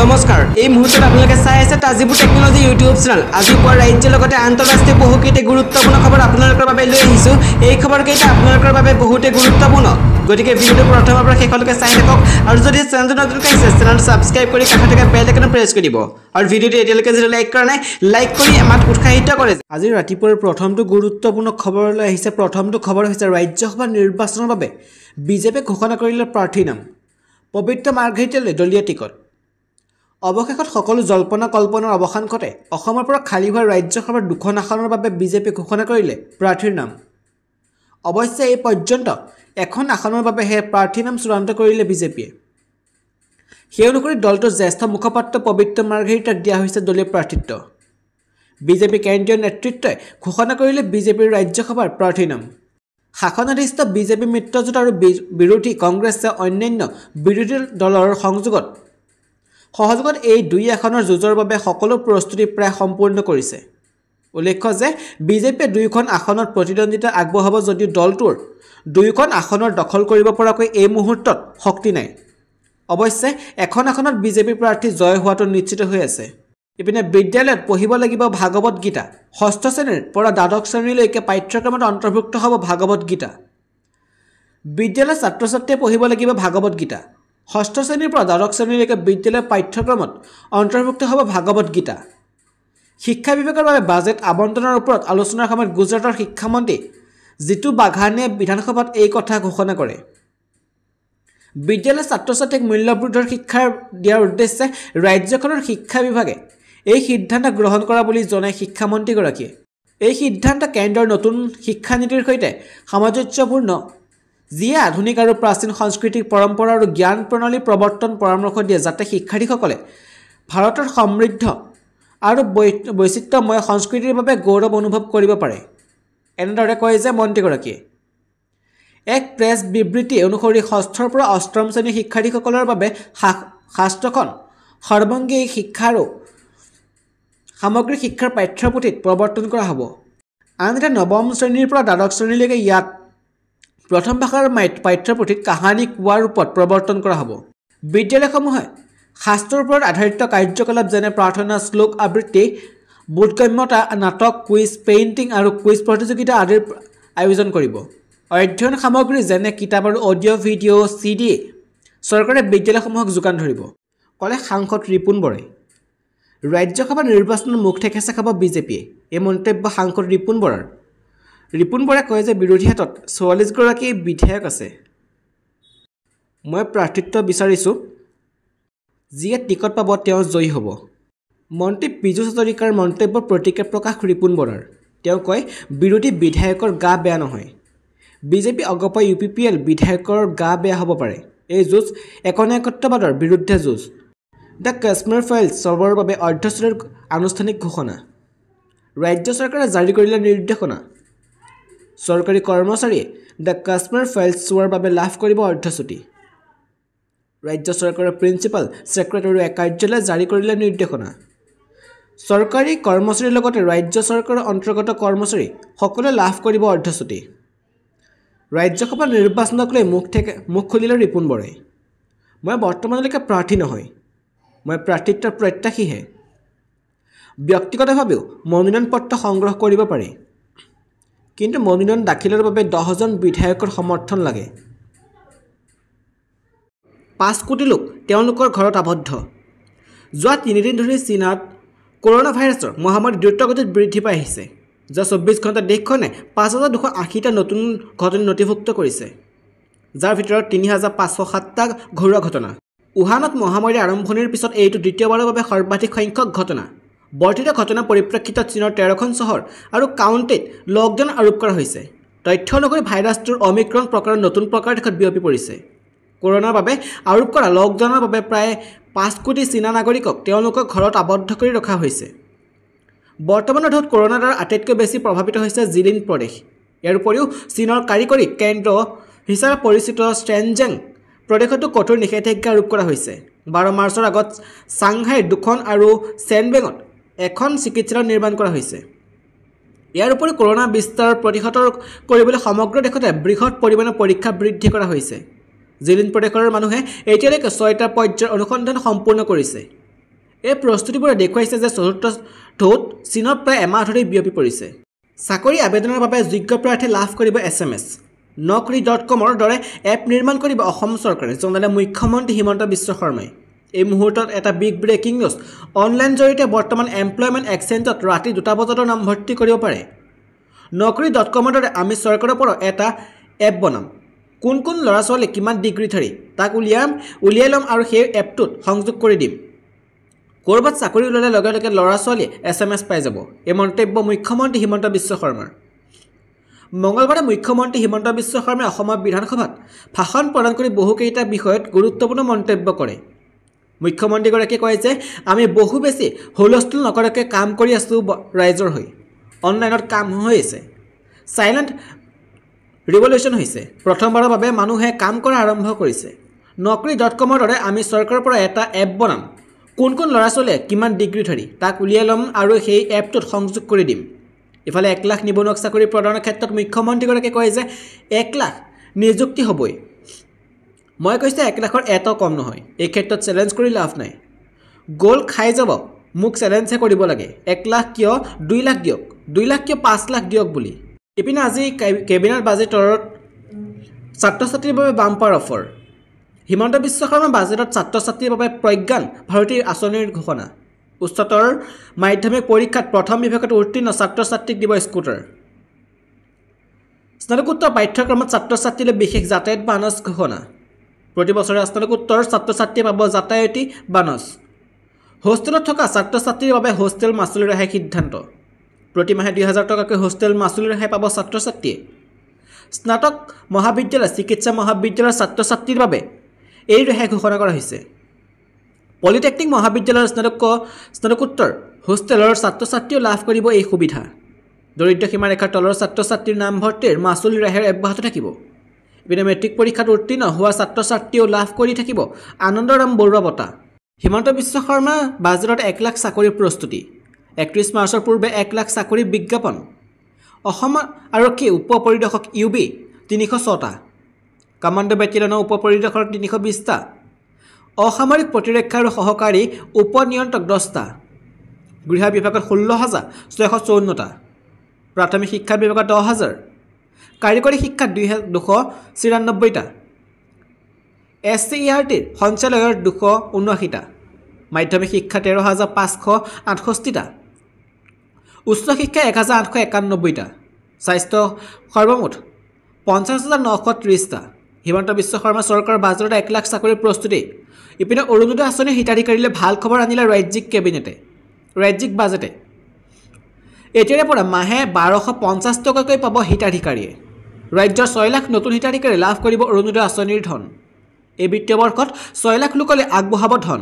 নমস্কাৰ এই মুহূৰ্তত আপোনালোকে চাই আছে তাজিবুৰ টেকনলজি ইউটিউব চেনেল আজি পুৱা ৰাজ্যৰ লগতে আন্তঃৰাষ্ট্ৰীয় বহুকেইটা গুৰুত্বপূৰ্ণ খবৰ আপোনালোকৰ বাবে লৈ আহিছোঁ এই খবৰকেইটা আপোনালোকৰ বাবে বহুতেই গুৰুত্বপূৰ্ণ গতিকে ভিডিঅ'টো প্ৰথমৰ পৰা শেষলৈকে চাই থাকক আৰু যদি চেনেলটো নতুন আহিছে চেনেলটো ছাবস্ক্ৰাইব কৰি কাষে থকা বেল এখন প্ৰেছ কৰি দিব আৰু ভিডিঅ'টো এতিয়ালৈকে যদি লাইক কৰা নাই লাইক কৰি আমাক উৎসাহিত কৰে আজি ৰাতিপুৱাৰ প্ৰথমটো গুৰুত্বপূৰ্ণ খবৰ লৈ আহিছে প্ৰথমটো খবৰ হৈছে ৰাজ্যসভা নিৰ্বাচনৰ বাবে বিজেপিয়ে ঘোষণা কৰিলে প্ৰাৰ্থীৰ নাম পবিত্ৰ মাৰ্ঘেটলৈ দলীয় টিকট অৱশেষত সকলো জল্পনা কল্পনাৰ অৱসান ঘটে অসমৰ পৰা খালী হোৱা ৰাজ্যসভাৰ দুখন আসনৰ বাবে বিজেপিয়ে ঘোষণা কৰিলে প্ৰাৰ্থীৰ নাম অৱশ্যে এই পৰ্যন্ত এখন আসনৰ বাবে সেই প্ৰাৰ্থীৰ নাম চূড়ান্ত কৰিলে বিজেপিয়ে সেই অনুসৰি দলটোৰ জ্যেষ্ঠ মুখপাত্ৰ পবিত্ৰ মাৰ্ঘেৰিটাক দিয়া হৈছে দলীয় প্ৰাৰ্থিত্ব বিজেপি কেন্দ্ৰীয় নেতৃত্বই ঘোষণা কৰিলে বিজেপিৰ ৰাজ্যসভাৰ প্ৰাৰ্থীৰ নাম শাসনাধিষ্ঠ বিজেপি মিত্ৰজোঁট আৰু বিৰোধী কংগ্ৰেছে অন্যান্য বিৰোধী দলৰ সংযোগত সহযোগত এই দুই আসনৰ যুঁজৰ বাবে সকলো প্ৰস্তুতি প্ৰায় সম্পূৰ্ণ কৰিছে উল্লেখ্য যে বিজেপিয়ে দুয়োখন আসনত প্ৰতিদ্বন্দ্বিতা আগবঢ়াব যদিও দলটোৰ দুয়োখন আসনৰ দখল কৰিব পৰাকৈ এই মুহূৰ্তত শক্তি নাই অৱশ্যে এখন আসনত বিজেপি প্ৰাৰ্থী জয় হোৱাটো নিশ্চিত হৈ আছে ইপিনে বিদ্যালয়ত পঢ়িব লাগিব ভাগৱত গীতা ষষ্ঠ শ্ৰেণীৰ পৰা দ্বাদশ শ্ৰেণীলৈকে পাঠ্যক্ৰমত অন্তৰ্ভুক্ত হ'ব ভাগৱত গীতা বিদ্যালয়ৰ ছাত্ৰ ছাত্ৰীয়ে পঢ়িব লাগিব ভাগৱত গীতা ষষ্ঠ শ্ৰেণীৰ পৰা দ্বাদশ শ্ৰেণীলৈকে বিদ্যালয়ৰ পাঠ্যক্ৰমত অন্তৰ্ভুক্ত হ'ব ভাগৱত গীতা শিক্ষা বিভাগৰ বাবে বাজেট আৱণ্টনৰ ওপৰত আলোচনাৰ সময়ত গুজৰাটৰ শিক্ষামন্ত্ৰী জিতু বাঘানীয়ে বিধানসভাত এই কথা ঘোষণা কৰে বিদ্যালয়ৰ ছাত্ৰ ছাত্ৰীক মূল্যবোধৰ শিক্ষা দিয়াৰ উদ্দেশ্যে ৰাজ্যখনৰ শিক্ষা বিভাগে এই সিদ্ধান্ত গ্ৰহণ কৰা বুলি জনায় শিক্ষামন্ত্ৰীগৰাকীয়ে এই সিদ্ধান্ত কেন্দ্ৰৰ নতুন শিক্ষানীতিৰ সৈতে সামঞ্জস্যপূৰ্ণ যিয়ে আধুনিক আৰু প্ৰাচীন সাংস্কৃতিক পৰম্পৰা আৰু জ্ঞান প্ৰণালী প্ৰৱৰ্তন পৰামৰ্শ দিয়ে যাতে শিক্ষাৰ্থীসকলে ভাৰতৰ সমৃদ্ধ আৰু বৈ বৈচিত্ৰময় সংস্কৃতিৰ বাবে গৌৰৱ অনুভৱ কৰিব পাৰে এনেদৰে কয় যে মন্ত্ৰীগৰাকীয়ে এক প্ৰেছ বিবৃতি অনুসৰি ষষ্ঠৰ পৰা অষ্টম শ্ৰেণীৰ শিক্ষাৰ্থীসকলৰ বাবে শা শাস্ত্ৰখন সৰ্বাংগী শিক্ষা আৰু সামগ্ৰিক শিক্ষাৰ পাঠ্যপুথিত প্ৰৱৰ্তন কৰা হ'ব আনহাতে নৱম শ্ৰেণীৰ পৰা দ্বাদশ শ্ৰেণীলৈকে ইয়াত প্ৰথম ভাষাৰ পাঠ্যপুথিত কাহানী কোৱাৰ ৰূপত প্ৰৱৰ্তন কৰা হ'ব বিদ্যালয়সমূহে শাস্ত্ৰৰ ওপৰত আধাৰিত কাৰ্যকলাপ যেনে প্ৰাৰ্থনা শ্লোক আবৃত্তি বোধগম্যতা নাটক কুইজ পেইণ্টিং আৰু কুইজ প্ৰতিযোগিতা আদিৰ আয়োজন কৰিব অধ্যয়ন সামগ্ৰী যেনে কিতাপ আৰু অডিঅ' ভিডিঅ' চি ডি চৰকাৰে বিদ্যালয়সমূহক যোগান ধৰিব ক'লে সাংসদ ৰিপুণ বৰাই ৰাজ্যসভা নিৰ্বাচনৰ মুখ থেকেচা খাব বিজেপিয়ে এই মন্তব্য সাংসদ ৰিপুণ বৰাৰ ৰিপুণ বৰাই কয় যে বিৰোধী হাতত চৌৰাল্লিছগৰাকী বিধায়ক আছে মই প্ৰাৰ্থিত্ব বিচাৰিছোঁ যিয়ে টিকট পাব তেওঁ জয়ী হ'ব মন্ত্ৰী পীযুষ হাজৰিকাৰ মন্তব্যৰ প্ৰতিক্ৰিয়া প্ৰকাশ ৰিপুণ বৰাৰ তেওঁ কয় বিৰোধী বিধায়কৰ গা বেয়া নহয় বিজেপি অগপয় ইউ পি পি এল বিধায়কৰ গা বেয়া হ'ব পাৰে এই যুঁজ একনায়কত্ববাদৰ বিৰুদ্ধে যুঁজ দ্য কাশ্মীৰ ফাইলছ চবৰ বাবে অৰ্ধচলীয় আনুষ্ঠানিক ঘোষণা ৰাজ্য চৰকাৰে জাৰি কৰিলে নিৰ্দেশনা চৰকাৰী কৰ্মচাৰীয়ে দ্য কাশ্মীৰ ফাইলছ চোৱাৰ বাবে লাভ কৰিব অৰ্ধচুটি ৰাজ্য চৰকাৰৰ প্ৰিন্সিপাল ছেক্ৰেটৰীয়ে কাৰ্যালয়ে জাৰি কৰিলে নিৰ্দেশনা চৰকাৰী কৰ্মচাৰীৰ লগতে ৰাজ্য চৰকাৰৰ অন্তৰ্গত কৰ্মচাৰী সকলোৱে লাভ কৰিব অৰ্ধচুটি ৰাজ্যসভাৰ নিৰ্বাচনক লৈ মুখ থাকে মুখ খুলিলে ৰিপুণ বৰাই মই বৰ্তমানলৈকে প্ৰাৰ্থী নহয় মই প্ৰাৰ্থিত্বৰ প্ৰত্যাশীহে ব্যক্তিগতভাৱেও মনোনয়ন পত্ৰ সংগ্ৰহ কৰিব পাৰি কিন্তু মনোনয়ন দাখিলৰ বাবে দহজন বিধায়কৰ সমৰ্থন লাগে পাঁচ কোটি লোক তেওঁলোকৰ ঘৰত আবদ্ধ যোৱা তিনিদিন ধৰি চীনত কৰোণা ভাইৰাছৰ মহামাৰী দ্ৰুতগতিত বৃদ্ধি পাই আহিছে যোৱা চৌব্বিছ ঘণ্টাত দেশখনে পাঁচ হাজাৰ দুশ আশীটা নতুন ঘটনা নথিভুক্ত কৰিছে যাৰ ভিতৰত তিনি হাজাৰ পাঁচশ সাতটা ঘৰুৱা ঘটনা উহানত মহামাৰীৰ আৰম্ভণিৰ পিছত এইটো দ্বিতীয়বাৰৰ বাবে সৰ্বাধিক সংখ্যক ঘটনা বৰ্ধিত ঘটনাৰ পৰিপ্ৰেক্ষিতত চীনৰ তেৰখন চহৰ আৰু কাউণ্টিত লকডাউন আৰোপ কৰা হৈছে তথ্য অনুসৰি ভাইৰাছটোৰ অমিক্ৰণ প্ৰকাৰৰ নতুন প্ৰকাৰ দেশত বিয়পি পৰিছে কৰোণাৰ বাবে আৰোপ কৰা লকডাউনৰ বাবে প্ৰায় পাঁচ কোটি চীনা নাগৰিকক তেওঁলোকক ঘৰত আবদ্ধ কৰি ৰখা হৈছে বৰ্তমানৰ ধৰত কৰোণাৰ দ্বাৰা আটাইতকৈ বেছি প্ৰভাৱিত হৈছে জিলিন প্ৰদেশ ইয়াৰ উপৰিও চীনৰ কাৰিকৰী কেন্দ্ৰ হিচাপে পৰিচিত ষ্ট্ৰেনজেং প্ৰদেশতো কঠোৰ নিষেধাজ্ঞা আৰোপ কৰা হৈছে বাৰ মাৰ্চৰ আগত চাংহাইৰ দুখন আৰু চেনবেঙত এখন চিকিৎসালয় নিৰ্মাণ কৰা হৈছে ইয়াৰ উপৰিও কৰোণা বিস্তাৰ প্ৰতিহত কৰিবলৈ সমগ্ৰ দেশতে বৃহৎ পৰিমাণৰ পৰীক্ষা বৃদ্ধি কৰা হৈছে জিলিন প্ৰদেশৰ মানুহে এতিয়ালৈকে ছয়টা পৰ্যায়ৰ অনুসন্ধান সম্পূৰ্ণ কৰিছে এই প্ৰস্তুতিবোৰে দেখুৱাইছে যে চতুৰ্থ ঢৌত চীনত প্ৰায় এমাহ ধৰি বিয়পি পৰিছে চাকৰি আবেদনৰ বাবে যোগ্য প্ৰাৰ্থী লাভ কৰিব S M S Naukri dot কমৰ দৰে এপ নিৰ্মাণ কৰিব অসম চৰকাৰে জনালে মুখ্যমন্ত্ৰী হিমন্ত বিশ্ব শৰ্মাই এই মুহূৰ্তত এটা বিগ ব্ৰেকিং নিউজ অনলাইন জৰিয়তে বৰ্তমান এমপ্লয়মেণ্ট এক্সেঞ্জত ৰাতি দুটা বজাতো নাম ভৰ্তি কৰিব পাৰে নকৰি ডট কমৰ দৰে আমি চৰকাৰৰ পৰাও এটা এপ বনাম কোন কোন ল'ৰা ছোৱালীয়ে কিমান ডিগ্ৰী ধৰি তাক উলিয়াম উলিয়াই ল'ম আৰু সেই এপটোত সংযোগ কৰি দিম ক'ৰবাত চাকৰি ওলালে লগে লগে ল'ৰা ছোৱালীয়ে এছ এম এছ পাই যাব এই মন্তব্য মুখ্যমন্ত্ৰী হিমন্ত বিশ্ব শৰ্মাৰ মঙলবাৰে মুখ্যমন্ত্ৰী হিমন্ত বিশ্ব শৰ্মাই অসমৰ বিধানসভাত ভাষণ প্ৰদান কৰি বহুকেইটা বিষয়ত গুৰুত্বপূৰ্ণ মন্তব্য কৰে মুখ্যমন্ত্ৰীগৰাকীয়ে কয় যে আমি বহু বেছি হুলস্থুল নকৰাকৈ কাম কৰি আছোঁ ৰাইজৰ হৈ অনলাইনত কাম হৈ আছে চাইলেণ্ট ৰিভলিউশ্যন হৈছে প্ৰথমবাৰৰ বাবে মানুহে কাম কৰা আৰম্ভ কৰিছে নকৰি ডট কমৰ দৰে আমি চৰকাৰৰ পৰা এটা এপ বনাম কোন কোন ল'ৰা ছোৱালীয়ে কিমান ডিগ্ৰী ধৰি তাক উলিয়াই ল'ম আৰু সেই এপটোত সংযোগ কৰি দিম ইফালে এক লাখ নিবনুৱাক চাকৰি প্ৰদানৰ ক্ষেত্ৰত মুখ্যমন্ত্ৰীগৰাকীয়ে কয় যে এক লাখ নিযুক্তি হ'বই মই কৈছোঁ এক লাখৰ এটাও কম নহয় এই ক্ষেত্ৰত চেলেঞ্জ কৰি লাভ নাই গ'ল খাই যাব মোক চেলেঞ্জহে কৰিব লাগে এক লাখ কিয় দুই লাখ দিয়ক দুই লাখ কিয় পাঁচ লাখ দিয়ক বুলি ইপিনে আজি কেবিনেট বাজেটত ছাত্ৰ ছাত্ৰীৰ বাবে বাম্পাৰ অফাৰ হিমন্ত বিশ্ব শৰ্মা বাজেটত ছাত্ৰ ছাত্ৰীৰ বাবে প্ৰজ্ঞান ভাৰতীৰ আঁচনিৰ ঘোষণা উচ্চতৰ মাধ্যমিক পৰীক্ষাত প্ৰথম বিভাগত উত্তীৰ্ণ ছাত্ৰ ছাত্ৰীক দিব স্কুটাৰ স্নাতকোত্তৰ পাঠ্যক্ৰমত ছাত্ৰ ছাত্ৰীলৈ বিশেষ যাতায়াত বা আনচ ঘোষণা প্ৰতিবছৰে আপোনালোক উত্তৰ ছাত্ৰ ছাত্ৰীয়ে পাব যাতায়তী বানচ হোষ্টেলত থকা ছাত্ৰ ছাত্ৰীৰ বাবে হোষ্টেল মাচুলী ৰেহাই সিদ্ধান্ত প্ৰতিমাহে দুহেজাৰ টকাকৈ হোষ্টেল মাচুলী ৰেহাই পাব ছাত্ৰ ছাত্ৰীয়ে স্নাতক মহাবিদ্যালয় চিকিৎসা মহাবিদ্যালয়ৰ ছাত্ৰ ছাত্ৰীৰ বাবে এই ৰেহাই ঘোষণা কৰা হৈছে পলিটেকনিক মহাবিদ্যালয়ৰ স্নাতক স্নাতকোত্তৰ হোষ্টেলৰ ছাত্ৰ ছাত্ৰীয়েও লাভ কৰিব এই সুবিধা দৰিদ্ৰ সীমাৰেখাৰ তলৰ ছাত্ৰ ছাত্ৰীৰ নামভৰ্তিৰ মাচুল ৰেহাইৰ অব্যাহত থাকিব ইপিনে মেট্ৰিক পৰীক্ষাত উত্তীৰ্ণ হোৱা ছাত্ৰ ছাত্ৰীয়েও লাভ কৰি থাকিব আনন্দৰাম বৰুৱা বঁটা হিমন্ত বিশ্ব শৰ্মা বাজেটত এক লাখ চাকৰিৰ প্ৰস্তুতি একত্ৰিছ মাৰ্চৰ পূৰ্বে এক লাখ চাকৰিৰ বিজ্ঞাপন অসম আৰক্ষী উপ পৰিদৰ্শক ইউ বি তিনিশ ছটা কামাণ্ড বেটেলিয়নৰ উপ পৰিদৰ্শক তিনিশ বিছটা অসামৰিক প্ৰতিৰক্ষা আৰু সহকাৰী উপ নিয়ন্ত্ৰক দহটা গৃহ বিভাগত ষোল্ল হাজাৰ ছয়শ চৌৱন্নটা প্ৰাথমিক শিক্ষা বিভাগত দহ হাজাৰ কাৰিকৰী শিক্ষা দুই হাজাৰ দুশ চিৰান্নব্বৈটা এছ চি ই আৰ টিৰ সঞ্চালয়ৰ দুশ ঊনাশীটা মাধ্যমিক শিক্ষা তেৰ হাজাৰ পাঁচশ আঠষষ্ঠিটা উচ্চ শিক্ষা এক হাজাৰ আঠশ একানব্বৈটা স্বাস্থ্য সৰ্বমুঠ পঞ্চাছ হাজাৰ নশ ত্ৰিছটা হিমন্ত বিশ্ব শৰ্মা চৰকাৰৰ বাজেটত এক লাখ চাকৰিৰ প্ৰস্তুতি ইপিনে অৰুণোদয় আঁচনিৰ হিতাধিকাৰীলৈ ভাল খবৰ আনিলে ৰাজ্যিক কেবিনেটে ৰাজ্যিক বাজেটে এতিয়াৰে পৰা মাহে বাৰশ পঞ্চাছ টকাকৈ পাব হিতাধিকাৰীয়ে ৰাজ্যৰ ছয় লাখ নতুন হিতাধিকাৰী লাভ কৰিব অৰুণোদয় আঁচনিৰ ধন এই বিত্তীয় বৰ্ষত ছয় লাখ লোকলৈ আগবঢ়াব ধন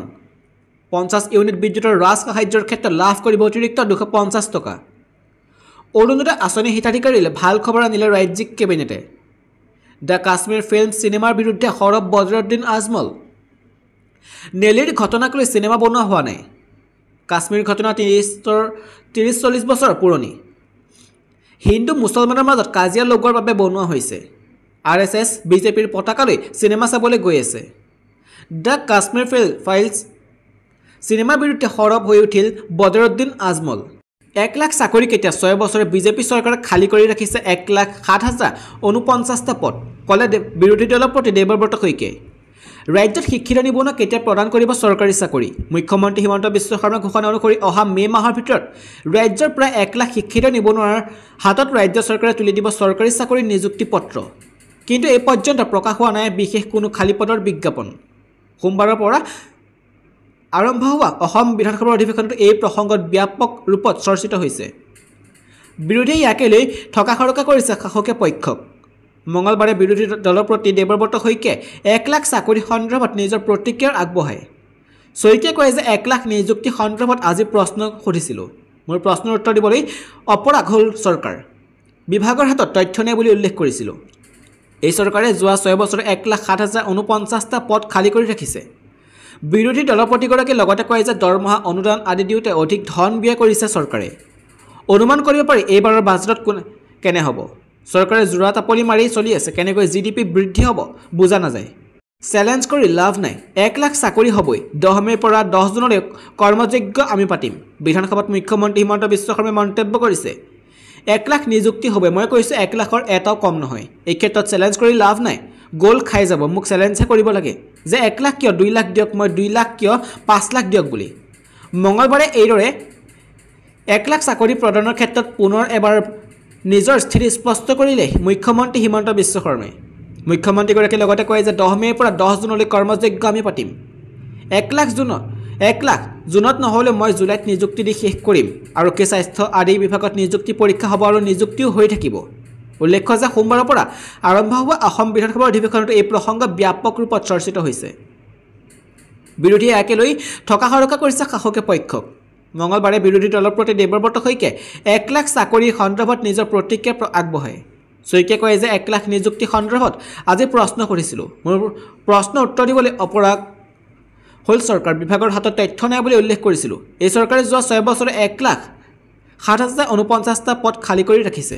পঞ্চাছ ইউনিট বিদ্যুতৰ ৰাজসাহাৰ্যৰ ক্ষেত্ৰত লাভ কৰিব অতিৰিক্ত দুশ পঞ্চাছ টকা অৰুণোদয় আঁচনি হিতাধিকাৰীলৈ ভাল খবৰ আনিলে ৰাজ্যিক কেবিনেটে দ্য কাশ্মীৰ ফিল্ম চিনেমাৰ বিৰুদ্ধে সৌৰভ বজৰুদ্দিন আজমল নেলিৰ ঘটনাক লৈ চিনেমা বনোৱা হোৱা নাই কাশ্মীৰ ঘটনা ত্ৰিছৰ ত্ৰিছ চল্লিছ বছৰ পুৰণি হিন্দু মুছলমানৰ মাজত কাজিয়া লগোৱাৰ বাবে বনোৱা হৈছে আৰ এছ এছ বিজেপিৰ পতাকালৈ চিনেমা চাবলৈ গৈ আছে দ্য কাশ্মীৰ ফিল ফাইলছ চিনেমাৰ বিৰুদ্ধে সৰব হৈ উঠিল বদৰুদ্দিন আজমল এক লাখ চাকৰি কেতিয়া ছয় বছৰে বিজেপি চৰকাৰে খালী কৰি ৰাখিছে এক লাখ সাত হাজাৰ ঊনপঞ্চাছটা পদ ক'লে বিৰোধী দলৰ প্ৰতি দেৱব্ৰত শইকীয়াই ৰাজ্যত শিক্ষিত নিবনুৱা কেতিয়া প্ৰদান কৰিব চৰকাৰী চাকৰি মুখ্যমন্ত্ৰী হিমন্ত বিশ্ব শৰ্মাৰ ঘোষণা অনুসৰি অহা মে' মাহৰ ভিতৰত ৰাজ্যৰ প্ৰায় এক লাখ শিক্ষিত নিবনুৱাৰ হাতত ৰাজ্য চৰকাৰে তুলি দিব চৰকাৰী চাকৰি নিযুক্তি পত্ৰ কিন্তু এই পৰ্যন্ত প্ৰকাশ হোৱা নাই বিশেষ কোনো খালী পদৰ বিজ্ঞাপন সোমবাৰৰ পৰা আৰম্ভ হোৱা অসম বিধানসভাৰ অধিৱেশনটো এই প্ৰসংগত ব্যাপক ৰূপত চৰ্চিত হৈছে বিৰোধীয়ে ইয়াকে লৈ থকা সৰকা কৰিছে শাসকীয় পক্ষক মঙলবাৰে বিৰোধী দলৰ প্ৰতি দেৱব্ৰত শইকীয়াই এক লাখ চাকৰি সন্দৰ্ভত নিজৰ প্ৰতিক্ৰিয়া আগবঢ়ায় শইকীয়াই কয় যে এক লাখ নিযুক্তি সন্দৰ্ভত আজি প্ৰশ্ন সুধিছিলোঁ মোৰ প্ৰশ্নৰ উত্তৰ দিবলৈ অপৰাগ হ'ল চৰকাৰ বিভাগৰ হাতত তথ্য নাই বুলি উল্লেখ কৰিছিলোঁ এই চৰকাৰে যোৱা ছয় বছৰত এক লাখ সাত হাজাৰ ঊনপঞ্চাছটা পদ খালী কৰি ৰাখিছে বিৰোধী দলৰ প্ৰতিগৰাকীয়ে লগতে কয় যে দৰমহা অনুদান আদি দিওঁতে অধিক ধন ব্যয় কৰিছে চৰকাৰে অনুমান কৰিব পাৰি এইবাৰৰ বাজেটত কোন কেনে হ'ব চৰকাৰে জোৰা টাপলি মাৰি চলি আছে কেনেকৈ জি ডি পি বৃদ্ধি হ'ব বুজা নাযায় চেলেঞ্জ কৰি লাভ নাই এক লাখ চাকৰি হ'বই দহ মে'ৰ পৰা দহ জুনলৈ কৰ্মযজ্ঞ আমি পাতিম বিধানসভাত মুখ্যমন্ত্ৰী হিমন্ত বিশ্ব শৰ্মাই মন্তব্য কৰিছে এক লাখ নিযুক্তি হ'ব মই কৈছোঁ এক লাখৰ এটাও কম নহয় এই ক্ষেত্ৰত চেলেঞ্জ কৰি লাভ নাই গ'ল খাই যাব মোক চেলেঞ্জহে কৰিব লাগে যে এক লাখ কিয় দুই লাখ দিয়ক মই দুই লাখ কিয় পাঁচ লাখ দিয়ক বুলি মঙলবাৰে এইদৰে এক লাখ চাকৰি প্ৰদানৰ ক্ষেত্ৰত পুনৰ এবাৰ নিজৰ স্থিতি স্পষ্ট কৰিলে মুখ্যমন্ত্ৰী হিমন্ত বিশ্ব শৰ্মাই মুখ্যমন্ত্ৰীগৰাকীয়ে লগতে কয় যে দহ মে'ৰ পৰা দহ জুনলৈ কৰ্মযজ্ঞ আমি পাতিম এক লাখ জুনত এক লাখ জুনত নহ'লেও মই জুলাইত নিযুক্তি দি শেষ কৰিম আৰক্ষী স্বাস্থ্য আদি বিভাগত নিযুক্তি পৰীক্ষা হ'ব আৰু নিযুক্তিও হৈ থাকিব উল্লেখ্য যে সোমবাৰৰ পৰা আৰম্ভ হোৱা অসম বিধানসভাৰ অধিৱেশনতো এই প্ৰসংগ ব্যাপক ৰূপত চৰ্চিত হৈছে বিৰোধীয়ে ইয়াকে থকা সৰকা কৰিছে শাসকীয় পক্ষক মঙলবাৰে বিৰোধী দলৰ প্ৰতি দেৱব্ৰত শইকীয়াই এক লাখ চাকৰি সন্দৰ্ভত নিজৰ প্ৰতিক্ৰিয়া আগবঢ়ায় শইকীয়াই কয় যে এক লাখ নিযুক্তি সন্দৰ্ভত আজি প্ৰশ্ন সুধিছিলোঁ মোৰ প্ৰশ্ন উত্তৰ দিবলৈ অপৰাগ হ'ল চৰকাৰ বিভাগৰ হাতত তথ্য নাই বুলি উল্লেখ কৰিছিলোঁ এই চৰকাৰে যোৱা ছয় বছৰে এক লাখ সাত হাজাৰ ঊনপঞ্চাছটা পদ খালী কৰি ৰাখিছে